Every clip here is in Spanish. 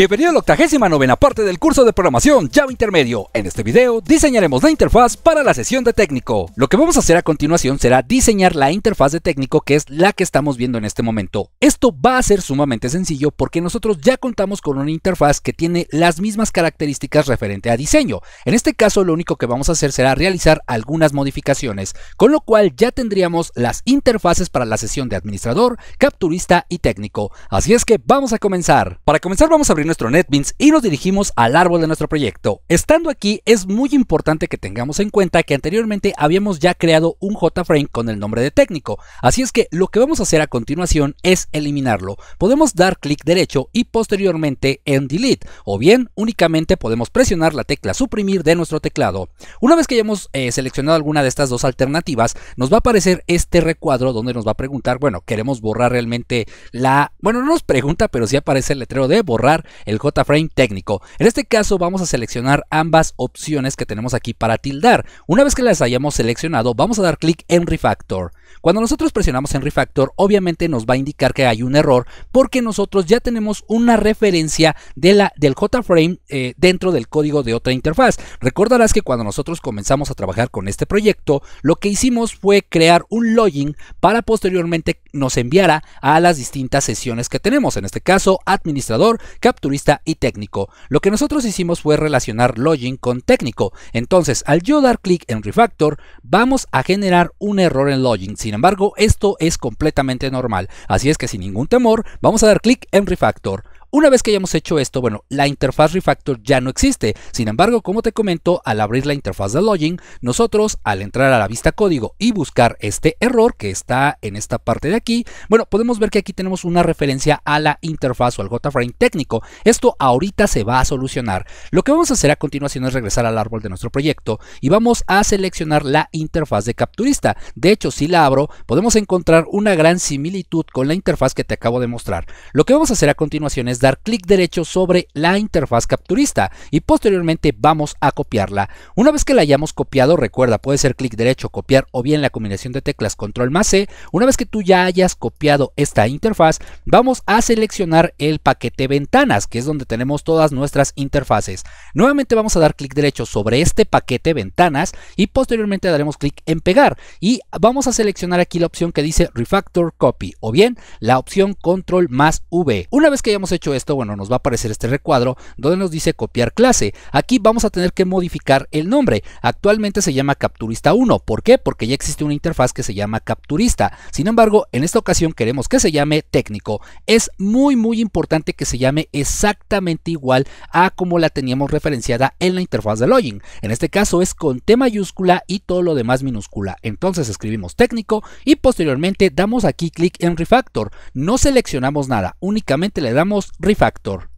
Bienvenido a la octagésima novena parte del curso de programación Java Intermedio. En este video diseñaremos la interfaz para la sesión de técnico. Lo que vamos a hacer a continuación será diseñar la interfaz de técnico que es la que estamos viendo en este momento. Esto va a ser sumamente sencillo porque nosotros ya contamos con una interfaz que tiene las mismas características referente a diseño. En este caso lo único que vamos a hacer será realizar algunas modificaciones, con lo cual ya tendríamos las interfaces para la sesión de administrador, capturista y técnico. Así es que vamos a comenzar. Para comenzar vamos a abrir nuestro NetBeans y nos dirigimos al árbol de nuestro proyecto. Estando aquí es muy importante que tengamos en cuenta que anteriormente habíamos ya creado un JFrame con el nombre de técnico, así es que lo que vamos a hacer a continuación es eliminarlo. Podemos dar clic derecho y posteriormente en Delete o bien únicamente podemos presionar la tecla suprimir de nuestro teclado. Una vez que hayamos eh, seleccionado alguna de estas dos alternativas nos va a aparecer este recuadro donde nos va a preguntar, bueno, queremos borrar realmente la... bueno, no nos pregunta pero sí aparece el letrero de borrar el JFrame técnico. En este caso vamos a seleccionar ambas opciones que tenemos aquí para tildar. Una vez que las hayamos seleccionado, vamos a dar clic en Refactor. Cuando nosotros presionamos en Refactor, obviamente nos va a indicar que hay un error porque nosotros ya tenemos una referencia de la, del JFrame eh, dentro del código de otra interfaz. Recordarás que cuando nosotros comenzamos a trabajar con este proyecto, lo que hicimos fue crear un login para posteriormente nos enviara a las distintas sesiones que tenemos. En este caso, administrador, captura turista y técnico. Lo que nosotros hicimos fue relacionar login con técnico. Entonces, al yo dar clic en refactor, vamos a generar un error en login. Sin embargo, esto es completamente normal. Así es que sin ningún temor, vamos a dar clic en refactor. Una vez que hayamos hecho esto, bueno, la interfaz refactor ya no existe. Sin embargo, como te comento, al abrir la interfaz de login, nosotros al entrar a la vista código y buscar este error que está en esta parte de aquí, bueno, podemos ver que aquí tenemos una referencia a la interfaz o al JFrame técnico. Esto ahorita se va a solucionar. Lo que vamos a hacer a continuación es regresar al árbol de nuestro proyecto y vamos a seleccionar la interfaz de capturista. De hecho, si la abro, podemos encontrar una gran similitud con la interfaz que te acabo de mostrar. Lo que vamos a hacer a continuación es dar clic derecho sobre la interfaz capturista y posteriormente vamos a copiarla. Una vez que la hayamos copiado, recuerda, puede ser clic derecho, copiar o bien la combinación de teclas control más C. Una vez que tú ya hayas copiado esta interfaz, vamos a seleccionar el paquete ventanas, que es donde tenemos todas nuestras interfaces. Nuevamente vamos a dar clic derecho sobre este paquete ventanas y posteriormente daremos clic en pegar y vamos a seleccionar aquí la opción que dice Refactor Copy o bien la opción control más V. Una vez que hayamos hecho esto, bueno, nos va a aparecer este recuadro donde nos dice copiar clase. Aquí vamos a tener que modificar el nombre. Actualmente se llama Capturista 1. ¿Por qué? Porque ya existe una interfaz que se llama Capturista. Sin embargo, en esta ocasión queremos que se llame Técnico. Es muy, muy importante que se llame exactamente igual a como la teníamos referenciada en la interfaz de login. En este caso es con T mayúscula y todo lo demás minúscula. Entonces escribimos Técnico y posteriormente damos aquí clic en Refactor. No seleccionamos nada, únicamente le damos Refactor.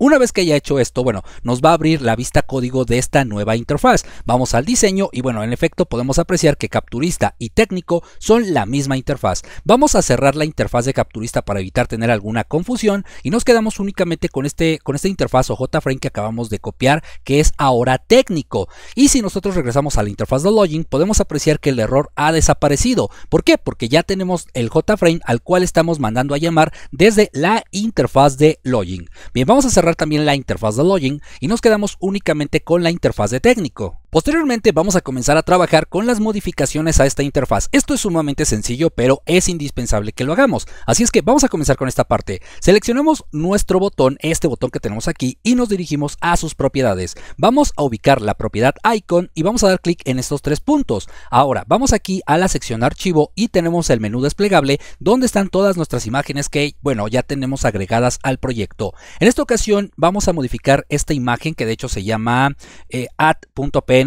Una vez que haya hecho esto, bueno, nos va a abrir la vista código de esta nueva interfaz. Vamos al diseño y bueno, en efecto podemos apreciar que capturista y técnico son la misma interfaz. Vamos a cerrar la interfaz de capturista para evitar tener alguna confusión y nos quedamos únicamente con, este, con esta interfaz o JFrame que acabamos de copiar que es ahora técnico. Y si nosotros regresamos a la interfaz de login podemos apreciar que el error ha desaparecido. ¿Por qué? Porque ya tenemos el JFrame al cual estamos mandando a llamar desde la interfaz de login. Bien, vamos a cerrar también la interfaz de login y nos quedamos únicamente con la interfaz de técnico. Posteriormente vamos a comenzar a trabajar con las modificaciones a esta interfaz. Esto es sumamente sencillo, pero es indispensable que lo hagamos. Así es que vamos a comenzar con esta parte. Seleccionamos nuestro botón, este botón que tenemos aquí, y nos dirigimos a sus propiedades. Vamos a ubicar la propiedad icon y vamos a dar clic en estos tres puntos. Ahora vamos aquí a la sección archivo y tenemos el menú desplegable donde están todas nuestras imágenes que, bueno, ya tenemos agregadas al proyecto. En esta ocasión vamos a modificar esta imagen que de hecho se llama eh, add.p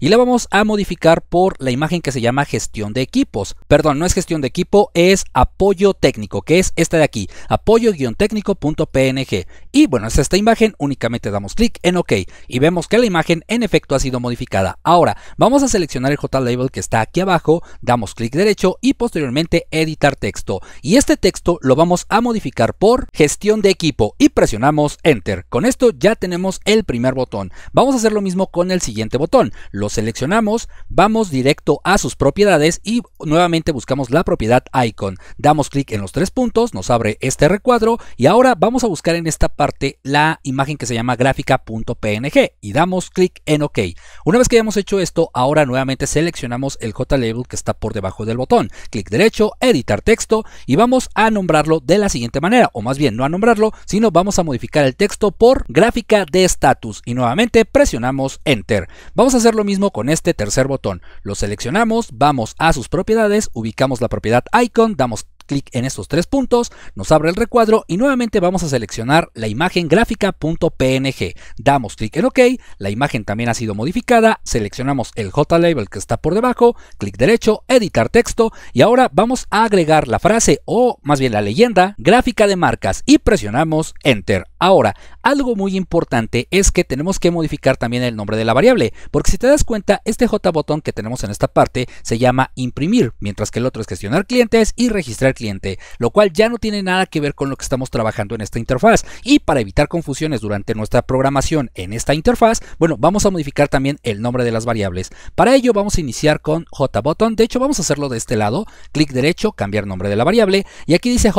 y la vamos a modificar por la imagen que se llama gestión de equipos. Perdón, no es gestión de equipo, es apoyo técnico, que es esta de aquí, apoyo-técnico.png. Y bueno, es esta imagen, únicamente damos clic en OK y vemos que la imagen en efecto ha sido modificada. Ahora, vamos a seleccionar el label que está aquí abajo, damos clic derecho y posteriormente editar texto. Y este texto lo vamos a modificar por gestión de equipo y presionamos Enter. Con esto ya tenemos el primer botón. Vamos a hacer lo mismo con el siguiente botón lo seleccionamos, vamos directo a sus propiedades y nuevamente buscamos la propiedad icon. Damos clic en los tres puntos, nos abre este recuadro y ahora vamos a buscar en esta parte la imagen que se llama gráfica.png y damos clic en OK. Una vez que hayamos hecho esto, ahora nuevamente seleccionamos el label que está por debajo del botón. Clic derecho, editar texto y vamos a nombrarlo de la siguiente manera, o más bien no a nombrarlo, sino vamos a modificar el texto por gráfica de estatus y nuevamente presionamos Enter. Vamos a hacer lo mismo con este tercer botón. Lo seleccionamos, vamos a sus propiedades, ubicamos la propiedad icon, damos clic en estos tres puntos, nos abre el recuadro y nuevamente vamos a seleccionar la imagen gráfica.png. Damos clic en OK, la imagen también ha sido modificada, seleccionamos el J-Label que está por debajo, clic derecho, editar texto y ahora vamos a agregar la frase o más bien la leyenda gráfica de marcas y presionamos Enter. Ahora, algo muy importante es que tenemos que modificar también el nombre de la variable, porque si te das cuenta, este J botón que tenemos en esta parte se llama imprimir, mientras que el otro es gestionar clientes y registrar cliente, lo cual ya no tiene nada que ver con lo que estamos trabajando en esta interfaz. Y para evitar confusiones durante nuestra programación en esta interfaz, bueno, vamos a modificar también el nombre de las variables. Para ello vamos a iniciar con botón de hecho vamos a hacerlo de este lado, clic derecho, cambiar nombre de la variable, y aquí dice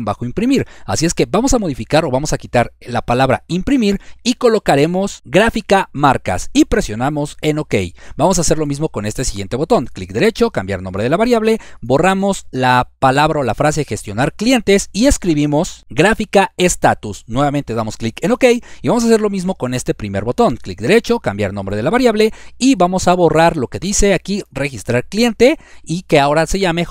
bajo imprimir así es que vamos a modificar o vamos a quitar la palabra imprimir y colocaremos gráfica marcas y presionamos en OK. Vamos a hacer lo mismo con este siguiente botón, clic derecho, cambiar nombre de la variable, borramos la palabra abro la frase gestionar clientes y escribimos gráfica status. Nuevamente damos clic en OK y vamos a hacer lo mismo con este primer botón. Clic derecho, cambiar nombre de la variable y vamos a borrar lo que dice aquí registrar cliente y que ahora se llame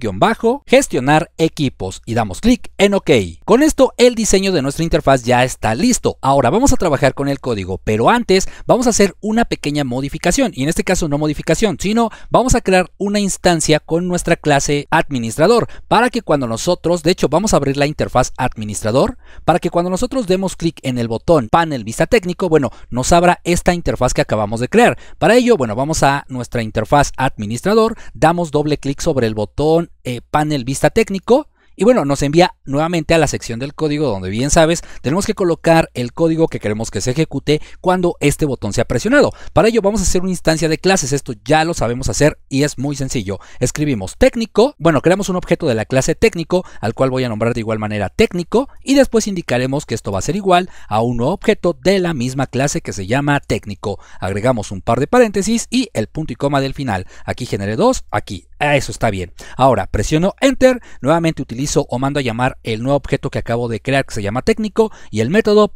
guión bajo gestionar equipos y damos clic en OK. Con esto el diseño de nuestra interfaz ya está listo. Ahora vamos a trabajar con el código, pero antes vamos a hacer una pequeña modificación y en este caso no modificación, sino vamos a crear una instancia con nuestra clase administrador para que cuando nosotros, de hecho vamos a abrir la interfaz administrador, para que cuando nosotros demos clic en el botón panel vista técnico, bueno, nos abra esta interfaz que acabamos de crear. Para ello, bueno, vamos a nuestra interfaz administrador, damos doble clic sobre el botón eh, panel vista técnico, y bueno, nos envía nuevamente a la sección del código donde bien sabes, tenemos que colocar el código que queremos que se ejecute cuando este botón sea presionado. Para ello vamos a hacer una instancia de clases, esto ya lo sabemos hacer y es muy sencillo. Escribimos técnico, bueno, creamos un objeto de la clase técnico al cual voy a nombrar de igual manera técnico y después indicaremos que esto va a ser igual a un objeto de la misma clase que se llama técnico. Agregamos un par de paréntesis y el punto y coma del final. Aquí generé dos, aquí Ah, eso está bien. Ahora presiono Enter, nuevamente utilizo o mando a llamar el nuevo objeto que acabo de crear que se llama técnico y el método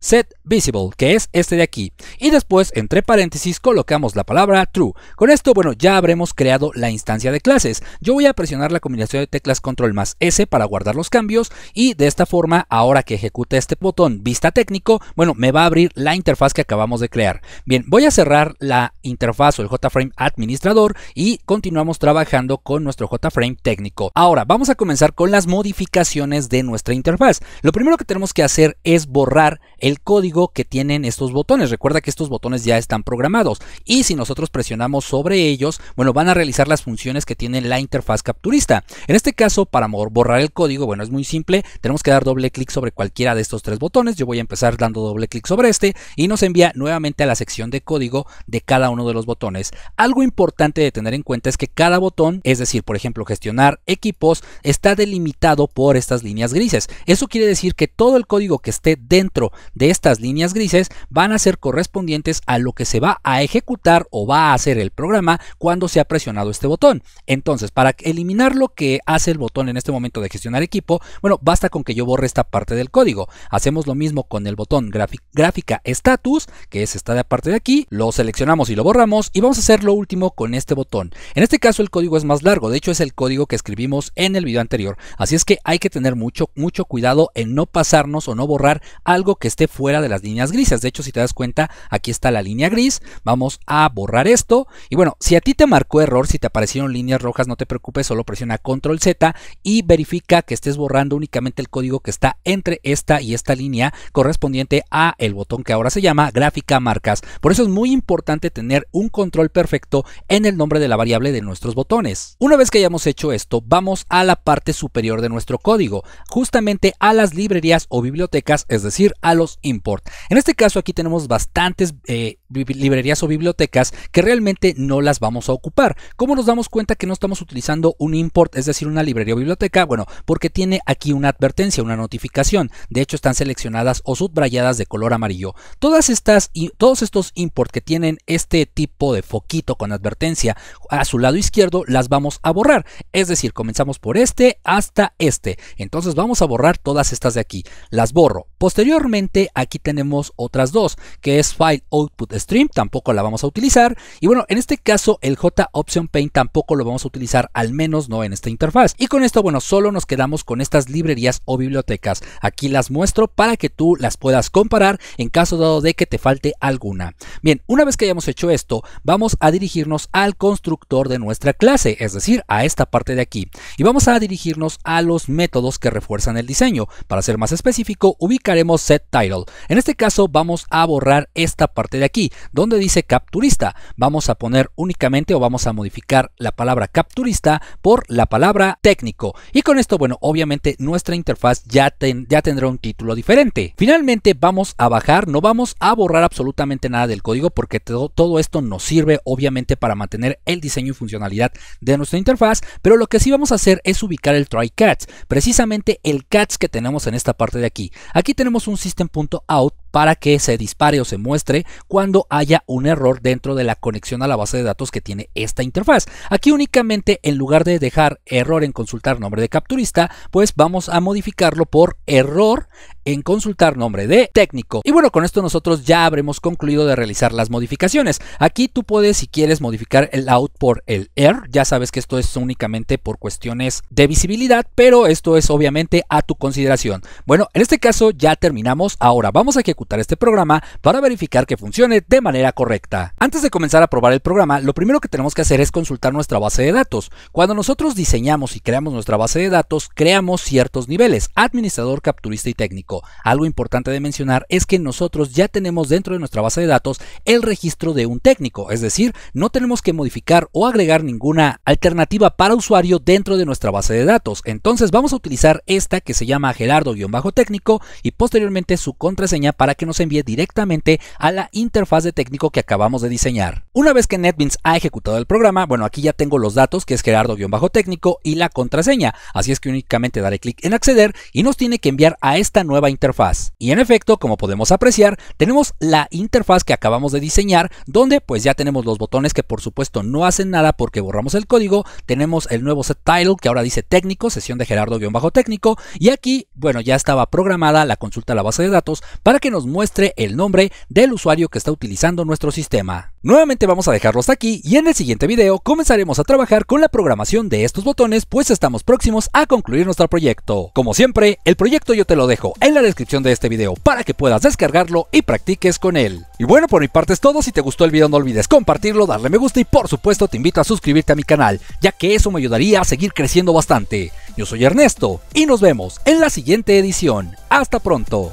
.setVisible que es este de aquí. Y después entre paréntesis colocamos la palabra true. Con esto, bueno, ya habremos creado la instancia de clases. Yo voy a presionar la combinación de teclas control más S para guardar los cambios y de esta forma ahora que ejecute este botón vista técnico, bueno, me va a abrir la interfaz que acabamos de crear. Bien, voy a cerrar la interfaz o el JFrame administrador y continuamos trabajando con nuestro JFrame técnico. Ahora, vamos a comenzar con las modificaciones de nuestra interfaz. Lo primero que tenemos que hacer es borrar el código que tienen estos botones. Recuerda que estos botones ya están programados y si nosotros presionamos sobre ellos, bueno, van a realizar las funciones que tiene la interfaz capturista. En este caso, para borrar el código, bueno, es muy simple. Tenemos que dar doble clic sobre cualquiera de estos tres botones. Yo voy a empezar dando doble clic sobre este y nos envía nuevamente a la sección de código de cada uno de los botones. Algo importante de tener en cuenta es que cada botón es decir, por ejemplo, gestionar equipos, está delimitado por estas líneas grises. Eso quiere decir que todo el código que esté dentro de estas líneas grises van a ser correspondientes a lo que se va a ejecutar o va a hacer el programa cuando se ha presionado este botón. Entonces, para eliminar lo que hace el botón en este momento de gestionar equipo, bueno, basta con que yo borre esta parte del código. Hacemos lo mismo con el botón gráfica status, que es esta de aparte de aquí, lo seleccionamos y lo borramos y vamos a hacer lo último con este botón. En este caso el código es más largo, de hecho es el código que escribimos en el vídeo anterior, así es que hay que tener mucho, mucho cuidado en no pasarnos o no borrar algo que esté fuera de las líneas grises, de hecho si te das cuenta aquí está la línea gris, vamos a borrar esto y bueno, si a ti te marcó error, si te aparecieron líneas rojas no te preocupes, solo presiona control Z y verifica que estés borrando únicamente el código que está entre esta y esta línea correspondiente a el botón que ahora se llama gráfica marcas, por eso es muy importante tener un control perfecto en el nombre de la variable de nuestros botones una vez que hayamos hecho esto, vamos a la parte superior de nuestro código, justamente a las librerías o bibliotecas, es decir, a los import. En este caso aquí tenemos bastantes eh, librerías o bibliotecas que realmente no las vamos a ocupar. ¿Cómo nos damos cuenta que no estamos utilizando un import, es decir, una librería o biblioteca? Bueno, porque tiene aquí una advertencia, una notificación. De hecho, están seleccionadas o subrayadas de color amarillo. Todas estas y todos estos import que tienen este tipo de foquito con advertencia a su lado izquierdo las vamos a borrar. Es decir, comenzamos por este hasta este. Entonces vamos a borrar todas estas de aquí. Las borro. Posteriormente aquí tenemos otras dos, que es file output stream tampoco la vamos a utilizar. Y bueno, en este caso el J Option Paint tampoco lo vamos a utilizar, al menos no en esta interfaz. Y con esto, bueno, solo nos quedamos con estas librerías o bibliotecas. Aquí las muestro para que tú las puedas comparar en caso dado de que te falte alguna. Bien, una vez que hayamos hecho esto, vamos a dirigirnos al constructor de nuestra clase, es decir, a esta parte de aquí. Y vamos a dirigirnos a los métodos que refuerzan el diseño. Para ser más específico, ubicaremos set title. En este caso vamos a borrar esta parte de aquí donde dice capturista. Vamos a poner únicamente o vamos a modificar la palabra capturista por la palabra técnico. Y con esto, bueno, obviamente nuestra interfaz ya, tendrá un título diferente. Finalmente vamos a bajar, no vamos a borrar absolutamente nada del código porque todo, todo esto nos sirve obviamente para mantener el diseño y funcionalidad de nuestra interfaz, pero lo que sí vamos a hacer es ubicar el try catch, precisamente el catch que tenemos en esta parte de aquí. Aquí tenemos un system.out para que se dispare o se muestre cuando haya un error dentro de la conexión a la base de datos que tiene esta interfaz. Aquí únicamente en lugar de dejar error en consultar nombre de capturista, pues vamos a modificarlo por error en consultar nombre de técnico. Y bueno, con esto nosotros ya habremos concluido de realizar las modificaciones. Aquí tú puedes, si quieres, modificar el out por el air. Ya sabes que esto es únicamente por cuestiones de visibilidad, pero esto es obviamente a tu consideración. Bueno, en este caso ya terminamos. Ahora vamos a ejecutar este programa para verificar que funcione de manera correcta. Antes de comenzar a probar el programa, lo primero que tenemos que hacer es consultar nuestra base de datos. Cuando nosotros diseñamos y creamos nuestra base de datos, creamos ciertos niveles, administrador, capturista y técnico. Algo importante de mencionar es que nosotros ya tenemos dentro de nuestra base de datos el registro de un técnico, es decir, no tenemos que modificar o agregar ninguna alternativa para usuario dentro de nuestra base de datos. Entonces vamos a utilizar esta que se llama Gerardo-técnico y posteriormente su contraseña para que nos envíe directamente a la interfaz de técnico que acabamos de diseñar. Una vez que NetBeans ha ejecutado el programa, bueno, aquí ya tengo los datos que es Gerardo-técnico y la contraseña, así es que únicamente daré clic en acceder y nos tiene que enviar a esta nueva interfaz. Y en efecto, como podemos apreciar, tenemos la interfaz que acabamos de diseñar, donde pues ya tenemos los botones que por supuesto no hacen nada porque borramos el código, tenemos el nuevo set title que ahora dice técnico, sesión de Gerardo-técnico, guión bajo y aquí, bueno, ya estaba programada la consulta a la base de datos para que nos muestre el nombre del usuario que está utilizando nuestro sistema. Nuevamente vamos a dejarlo hasta aquí y en el siguiente vídeo comenzaremos a trabajar con la programación de estos botones, pues estamos próximos a concluir nuestro proyecto. Como siempre, el proyecto yo te lo dejo en la descripción de este video para que puedas descargarlo y practiques con él. Y bueno, por mi parte es todo, si te gustó el video no olvides compartirlo, darle me gusta y por supuesto te invito a suscribirte a mi canal, ya que eso me ayudaría a seguir creciendo bastante. Yo soy Ernesto y nos vemos en la siguiente edición. Hasta pronto.